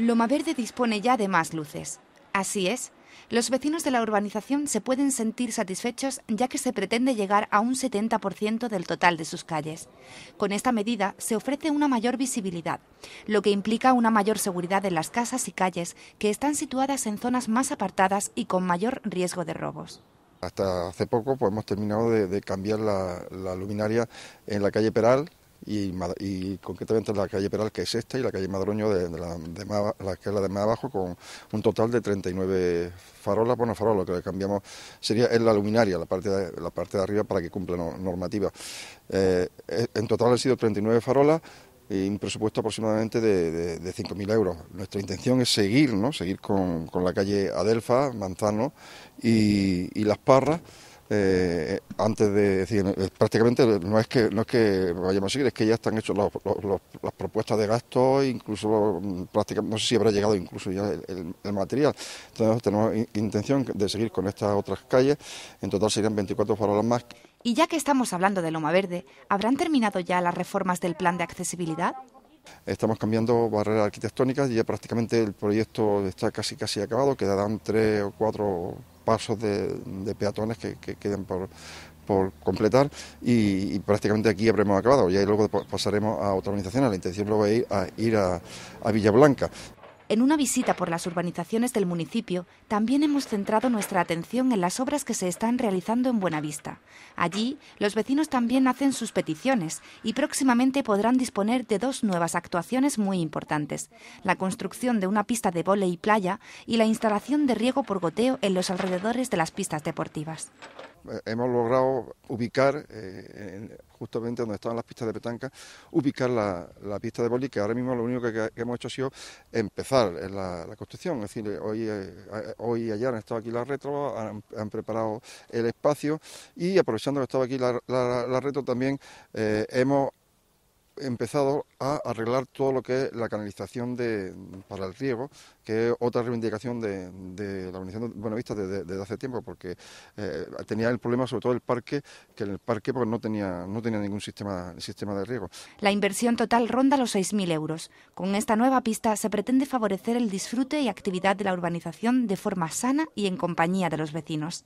Loma Verde dispone ya de más luces. Así es, los vecinos de la urbanización se pueden sentir satisfechos ya que se pretende llegar a un 70% del total de sus calles. Con esta medida se ofrece una mayor visibilidad, lo que implica una mayor seguridad en las casas y calles que están situadas en zonas más apartadas y con mayor riesgo de robos. Hasta hace poco pues, hemos terminado de, cambiar la luminaria en la calle Peral, y, concretamente la calle Peral, que es esta, y la calle Madroño, de, la, que es la de más abajo, con un total de 39 farolas. Bueno, farolas, lo que cambiamos sería la luminaria, la parte de, la parte de arriba, para que cumpla normativa. Eh, eh, en total han sido 39 farolas y un presupuesto aproximadamente de, de, 5.000 euros. Nuestra intención es seguir, ¿no? seguir con, la calle Adelfa, Manzano y Las Parras eh, antes de decir, eh, prácticamente no es que no es que vayamos a seguir, es que ya están hechos las propuestas de gastos, incluso mm, prácticamente no sé si habrá llegado incluso ya el, material. Entonces tenemos intención de seguir con estas otras calles. En total serían 24 farolas más. Y ya que estamos hablando de Loma Verde, ¿habrán terminado ya las reformas del plan de accesibilidad? Estamos cambiando barreras arquitectónicas y ya prácticamente el proyecto está casi casi acabado, quedarán tres o cuatro pasos de, peatones que, quedan por, por completar y, prácticamente aquí habremos acabado. ...y luego pasaremos a otra organización. La intención luego es ir a, ir a, a Villablanca. En una visita por las urbanizaciones del municipio, también hemos centrado nuestra atención en las obras que se están realizando en Buenavista. Allí, los vecinos también hacen sus peticiones y próximamente podrán disponer de dos nuevas actuaciones muy importantes: la construcción de una pista de vóley y playa y la instalación de riego por goteo en los alrededores de las pistas deportivas hemos logrado ubicar, eh, justamente donde estaban las pistas de petanca, ubicar la, pista de boliche. que ahora mismo lo único que, hemos hecho ha sido empezar la, construcción. Es decir, hoy, eh, hoy y ayer han estado aquí las retro, han, preparado el espacio y aprovechando que estaba aquí la, retro también eh, hemos empezado a arreglar todo lo que es la canalización para el riego, que es otra reivindicación de, de la Organización de Buenavista desde, hace tiempo, porque eh, tenía el problema sobre todo el parque, que en el parque pues, no, tenía, no tenía ningún sistema, sistema de riego. La inversión total ronda los 6.000 euros. Con esta nueva pista se pretende favorecer el disfrute y actividad de la urbanización de forma sana y en compañía de los vecinos.